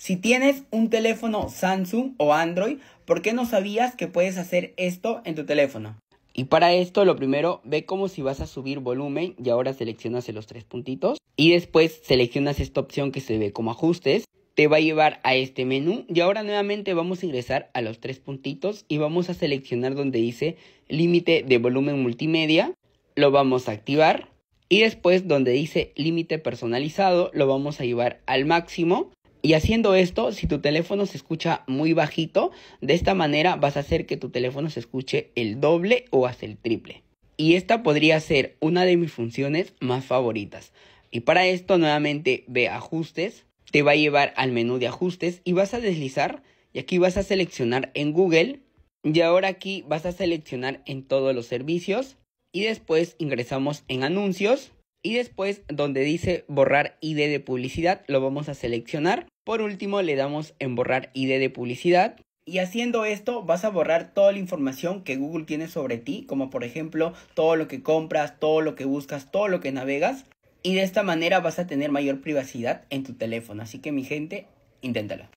Si tienes un teléfono Samsung o Android, ¿por qué no sabías que puedes hacer esto en tu teléfono? Y para esto lo primero ve como si vas a subir volumen y ahora seleccionas los tres puntitos y después seleccionas esta opción que se ve como ajustes. Te va a llevar a este menú y ahora nuevamente vamos a ingresar a los tres puntitos y vamos a seleccionar donde dice límite de volumen multimedia. Lo vamos a activar y después donde dice límite personalizado lo vamos a llevar al máximo y haciendo esto, si tu teléfono se escucha muy bajito, de esta manera vas a hacer que tu teléfono se escuche el doble o hasta el triple. Y esta podría ser una de mis funciones más favoritas. Y para esto nuevamente ve ajustes, te va a llevar al menú de ajustes y vas a deslizar y aquí vas a seleccionar en Google y ahora aquí vas a seleccionar en todos los servicios y después ingresamos en anuncios y después donde dice borrar ID de publicidad lo vamos a seleccionar. Por último le damos en borrar ID de publicidad. Y haciendo esto vas a borrar toda la información que Google tiene sobre ti, como por ejemplo todo lo que compras, todo lo que buscas, todo lo que navegas. Y de esta manera vas a tener mayor privacidad en tu teléfono. Así que mi gente, inténtalo.